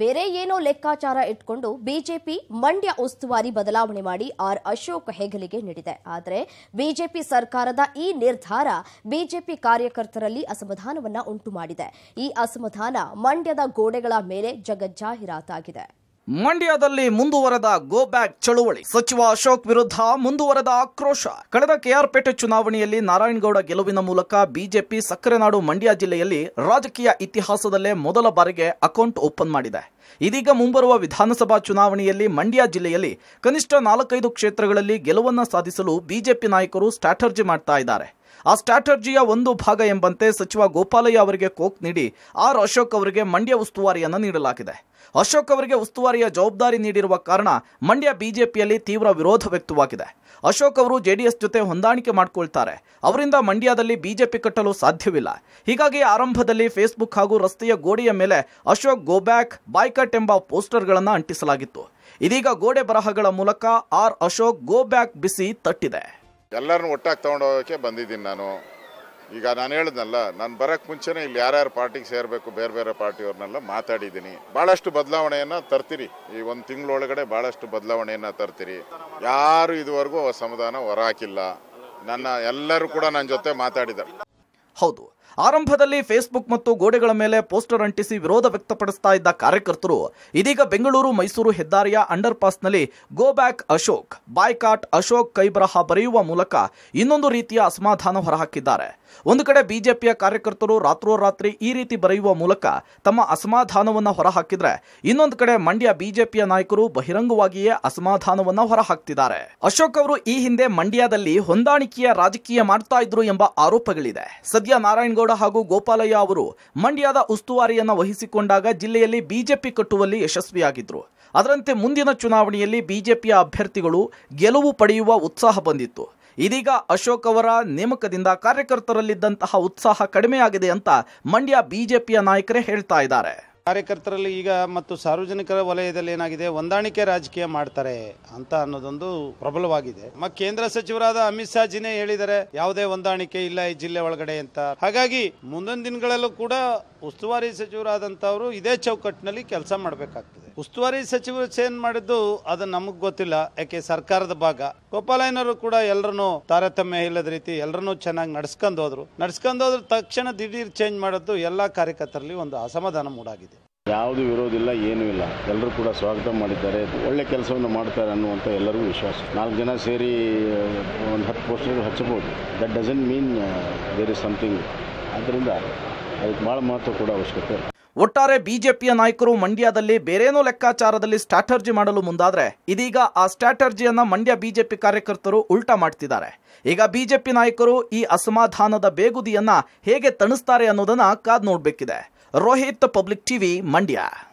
ಬೇರೆ ಏನೋ ಲೆಕ್ಕಾಚಾರ ಇಟ್ಕೊಂಡು ಬಿಜೆಪಿ ಮಂಡ್ಯ ಉಸ್ತುವಾರಿ ಬದಲಾವಣೆ ಮಾಡಿ ಆರ್ ಅಶೋಕ್ ಹೆಗಲಿಗೆ ನೀಡಿದೆ ಆದರೆ ಬಿಜೆಪಿ ಸರ್ಕಾರದ ಈ ನಿರ್ಧಾರ ಬಿಜೆಪಿ ಕಾರ್ಯಕರ್ತರಲ್ಲಿ ಅಸಮಾಧಾನವನ್ನ ಉಂಟು ಮಾಡಿದೆ ಈ ಅಸಮಾಧಾನ ಮಂಡ್ಯದ ಗೋಡೆಗಳ ಮೇಲೆ ಜಗಜ್ಜಾಹೀರಾತಾಗಿದೆ ಮಂಡ್ಯದಲ್ಲಿ ಮುಂದುವರೆದ ಗೋ ಬ್ಯಾಕ್ ಚಳುವಳಿ ಸಚಿವ ಅಶೋಕ್ ವಿರುದ್ಧ ಮುಂದುವರೆದ ಆಕ್ರೋಶ ಕಳೆದ ಕೆಆರ್ಪೇಟೆ ಚುನಾವಣೆಯಲ್ಲಿ ನಾರಾಯಣಗೌಡ ಗೆಲುವಿನ ಮೂಲಕ ಬಿಜೆಪಿ ಸಕ್ಕರೆನಾಡು ಮಂಡ್ಯ ಜಿಲ್ಲೆಯಲ್ಲಿ ರಾಜಕೀಯ ಇತಿಹಾಸದಲ್ಲೇ ಮೊದಲ ಬಾರಿಗೆ ಅಕೌಂಟ್ ಓಪನ್ ಮಾಡಿದೆ ಇದೀಗ ಮುಂಬರುವ ವಿಧಾನಸಭಾ ಚುನಾವಣೆಯಲ್ಲಿ ಮಂಡ್ಯ ಜಿಲ್ಲೆಯಲ್ಲಿ ಕನಿಷ್ಠ ನಾಲ್ಕೈದು ಕ್ಷೇತ್ರಗಳಲ್ಲಿ ಗೆಲುವನ್ನು ಸಾಧಿಸಲು ಬಿಜೆಪಿ ನಾಯಕರು ಸ್ಟ್ರಾಟರ್ಜಿ ಮಾಡ್ತಾ ಇದ್ದಾರೆ ಆ ಸ್ಟ್ರಾಟರ್ಜಿಯ ಒಂದು ಭಾಗ ಎಂಬಂತೆ ಸಚಿವ ಗೋಪಾಲಯ್ಯ ಅವರಿಗೆ ಕೋಕ್ ನೀಡಿ ಆರ್ ಅಶೋಕ್ ಅವರಿಗೆ ಮಂಡ್ಯ ಉಸ್ತುವಾರಿಯನ್ನು ನೀಡಲಾಗಿದೆ ಅಶೋಕ್ ಅವರಿಗೆ ಉಸ್ತುವಾರಿಯ ಜವಾಬ್ದಾರಿ ನೀಡಿರುವ ಕಾರಣ ಮಂಡ್ಯ ಬಿಜೆಪಿಯಲ್ಲಿ ತೀವ್ರ ವಿರೋಧ ವ್ಯಕ್ತವಾಗಿದೆ ಅಶೋಕ್ ಅವರು ಜೆಡಿಎಸ್ ಜೊತೆ ಹೊಂದಾಣಿಕೆ ಮಾಡಿಕೊಳ್ತಾರೆ ಅವರಿಂದ ಮಂಡ್ಯದಲ್ಲಿ ಬಿಜೆಪಿ ಕಟ್ಟಲು ಸಾಧ್ಯವಿಲ್ಲ ಹೀಗಾಗಿ ಆರಂಭದಲ್ಲಿ ಫೇಸ್ಬುಕ್ ಹಾಗೂ ರಸ್ತೆಯ ಗೋಡೆಯ ಮೇಲೆ ಅಶೋಕ್ ಗೋಬ್ಯಾಕ್ ಬಾಯ್ಕಟ್ ಎಂಬ ಪೋಸ್ಟರ್ಗಳನ್ನು ಅಂಟಿಸಲಾಗಿತ್ತು ಇದೀಗ ಗೋಡೆ ಬರಹಗಳ ಮೂಲಕ ಆರ್ ಅಶೋಕ್ ಗೋ ಬ್ಯಾಕ್ ಬಿಸಿ ತಟ್ಟಿದೆ ಎಲ್ಲರನ್ನು ಒಟ್ಟಾಗಿ ತೊಗೊಂಡೋಗೋಕ್ಕೆ ಬಂದಿದ್ದೀನಿ ನಾನು ಈಗ ನಾನು ಹೇಳಿದ್ನಲ್ಲ ನಾನು ಬರೋಕ್ಕೆ ಮುಂಚೆನೇ ಇಲ್ಲಿ ಯಾರ್ಯಾರು ಪಾರ್ಟಿಗೆ ಸೇರಬೇಕು ಬೇರೆ ಬೇರೆ ಪಾರ್ಟಿಯವ್ರನ್ನೆಲ್ಲ ಮಾತಾಡಿದ್ದೀನಿ ಭಾಳಷ್ಟು ಬದಲಾವಣೆಯನ್ನು ತರ್ತೀರಿ ಈ ಒಂದು ತಿಂಗಳೊಳಗಡೆ ಭಾಳಷ್ಟು ಬದಲಾವಣೆಯನ್ನು ತರ್ತೀರಿ ಯಾರು ಇದುವರೆಗೂ ಸಮಾಧಾನ ಹೊರಹಾಕಿಲ್ಲ ಹಾಕಿಲ್ಲ ನನ್ನ ಎಲ್ಲರೂ ಕೂಡ ನನ್ನ ಜೊತೆ ಮಾತಾಡಿದ್ದಾರೆ ಹೌದು ಆರಂಭದಲ್ಲಿ ಫೇಸ್ಬುಕ್ ಮತ್ತು ಗೋಡೆಗಳ ಮೇಲೆ ಪೋಸ್ಟರ್ ಅಂಟಿಸಿ ವಿರೋಧ ವ್ಯಕ್ತಪಡಿಸ್ತಾ ಇದ್ದ ಕಾರ್ಯಕರ್ತರು ಇದೀಗ ಬೆಂಗಳೂರು ಮೈಸೂರು ಹೆದ್ದಾರಿಯ ಅಂಡರ್ ಪಾಸ್ನಲ್ಲಿ go back Ashok boycott Ashok ಕೈಬರಹ ಬರೆಯುವ ಮೂಲಕ ಇನ್ನೊಂದು ರೀತಿಯ ಅಸಮಾಧಾನ ಹೊರಹಾಕಿದ್ದಾರೆ ಒಂದು ಕಡೆ ಬಿಜೆಪಿಯ ಕಾರ್ಯಕರ್ತರು ರಾತ್ರೋರಾತ್ರಿ ಈ ರೀತಿ ಬರೆಯುವ ಮೂಲಕ ತಮ್ಮ ಅಸಮಾಧಾನವನ್ನು ಹೊರಹಾಕಿದ್ರೆ ಇನ್ನೊಂದು ಕಡೆ ಮಂಡ್ಯ ಬಿಜೆಪಿಯ ನಾಯಕರು ಬಹಿರಂಗವಾಗಿಯೇ ಅಸಮಾಧಾನವನ್ನು ಹೊರಹಾಕ್ತಿದ್ದಾರೆ ಅಶೋಕ್ ಅವರು ಈ ಹಿಂದೆ ಮಂಡ್ಯದಲ್ಲಿ ಹೊಂದಾಣಿಕೆಯ ರಾಜಕೀಯ ಮಾಡ್ತಾ ಇದ್ರು ಎಂಬ ಆರೋಪಗಳಿದೆ ಸದ್ಯ ನಾರಾಯಣ್ ಕೆಂಪೇಗೌಡ ಹಾಗೂ ಗೋಪಾಲಯ್ಯ ಅವರು ಮಂಡ್ಯದ ಉಸ್ತುವಾರಿಯನ್ನು ವಹಿಸಿಕೊಂಡಾಗ ಜಿಲ್ಲೆಯಲ್ಲಿ ಬಿಜೆಪಿ ಕಟ್ಟುವಲ್ಲಿ ಯಶಸ್ವಿಯಾಗಿದ್ದರು ಅದರಂತೆ ಮುಂದಿನ ಚುನಾವಣೆಯಲ್ಲಿ ಬಿಜೆಪಿಯ ಅಭ್ಯರ್ಥಿಗಳು ಗೆಲುವು ಪಡೆಯುವ ಉತ್ಸಾಹ ಬಂದಿತ್ತು ಇದೀಗ ಅಶೋಕ್ ಅವರ ನೇಮಕದಿಂದ ಕಾರ್ಯಕರ್ತರಲ್ಲಿದ್ದಂತಹ ಉತ್ಸಾಹ ಕಡಿಮೆಯಾಗಿದೆ ಅಂತ ಮಂಡ್ಯ ಬಿಜೆಪಿಯ ನಾಯಕರೇ ಹೇಳ್ತಾ ಇದ್ದಾರೆ ಕಾರ್ಯಕರ್ತರಲ್ಲಿ ಈಗ ಮತ್ತು ಸಾರ್ವಜನಿಕರ ವಲಯದಲ್ಲಿ ಏನಾಗಿದೆ ಹೊಂದಾಣಿಕೆ ರಾಜಕೀಯ ಮಾಡ್ತಾರೆ ಅಂತ ಅನ್ನೋದೊಂದು ಪ್ರಬಲವಾಗಿದೆ ಕೇಂದ್ರ ಸಚಿವರಾದ ಅಮಿತ್ ಶಾ ಜಿನೇ ಹೇಳಿದರೆ ಯಾವುದೇ ಹೊಂದಾಣಿಕೆ ಇಲ್ಲ ಈ ಜಿಲ್ಲೆ ಒಳಗಡೆ ಅಂತ ಹಾಗಾಗಿ ಮುಂದಿನ ದಿನಗಳಲ್ಲೂ ಕೂಡ ಉಸ್ತುವಾರಿ ಸಚಿವರಾದಂತವರು ಇದೇ ಚೌಕಟ್ಟಿನಲ್ಲಿ ಕೆಲಸ ಮಾಡಬೇಕಾಗ್ತದೆ ಉಸ್ತುವಾರಿ ಸಚಿವರು ಚೇಂಜ್ ಮಾಡಿದ್ದು ಅದು ನಮಗ್ ಗೊತ್ತಿಲ್ಲ ಯಾಕೆ ಸರ್ಕಾರದ ಭಾಗ ಗೋಪಾಲಯ್ಯನವರು ಕೂಡ ಎಲ್ಲರೂ ತಾರತಮ್ಯ ಇಲ್ಲದ ರೀತಿ ಎಲ್ಲರೂ ಚೆನ್ನಾಗಿ ನಡ್ಸ್ಕೊಂಡು ಹೋದ್ರು ನಡ್ಸ್ಕೊಂಡು ತಕ್ಷಣ ದಿಢೀರ್ ಚೇಂಜ್ ಮಾಡೋದು ಎಲ್ಲಾ ಕಾರ್ಯಕರ್ತರಲ್ಲಿ ಒಂದು ಅಸಮಾಧಾನ ಮೂಡಾಗಿದೆ ಯಾವುದು ಇಲ್ಲ ಏನೂ ಇಲ್ಲ ಎಲ್ಲರೂ ಕೂಡ ಸ್ವಾಗತ ಮಾಡಿದ್ದಾರೆ ಒಳ್ಳೆ ಕೆಲಸವನ್ನು ಮಾಡ್ತಾರೆ ಅನ್ನುವಂಥ ಎಲ್ಲರಿಗೂ ವಿಶ್ವಾಸ ನಾಲ್ಕು ಜನ ಸೇರಿ ಒಂದು ಹತ್ತು ಪೋಸ್ಟರ್ ಹಚ್ಚಬಹುದು that doesn't mean there is something ಆದ್ದರಿಂದ ಅದಕ್ಕೆ ಭಾಳ ಮಹತ್ವ ಕೂಡ ಅವಶ್ಯಕತೆ ಒಟ್ಟಾರೆ ಬಿಜೆಪಿಯ ನಾಯಕರು ಮಂಡ್ಯದಲ್ಲಿ ಬೇರೇನೋ ಲೆಕ್ಕಾಚಾರದಲ್ಲಿ ಸ್ಟ್ರಾಟರ್ಜಿ ಮಾಡಲು ಮುಂದಾದರೆ ಇದೀಗ ಆ ಸ್ಟ್ರಾಟರ್ಜಿಯನ್ನ ಮಂಡ್ಯ ಬಿಜೆಪಿ ಕಾರ್ಯಕರ್ತರು ಉಲ್ಟಾ ಮಾಡ್ತಿದ್ದಾರೆ ಈಗ ಬಿಜೆಪಿ ನಾಯಕರು ಈ ಅಸಮಾಧಾನದ ಬೇಗುದಿಯನ್ನ ಹೇಗೆ ತಣಿಸ್ತಾರೆ ಅನ್ನೋದನ್ನ ಕಾದ್ ನೋಡಬೇಕಿದೆ ರೋಹಿತ್ ಪಬ್ಲಿಕ್ ಟಿವಿ ಮಂಡ್ಯ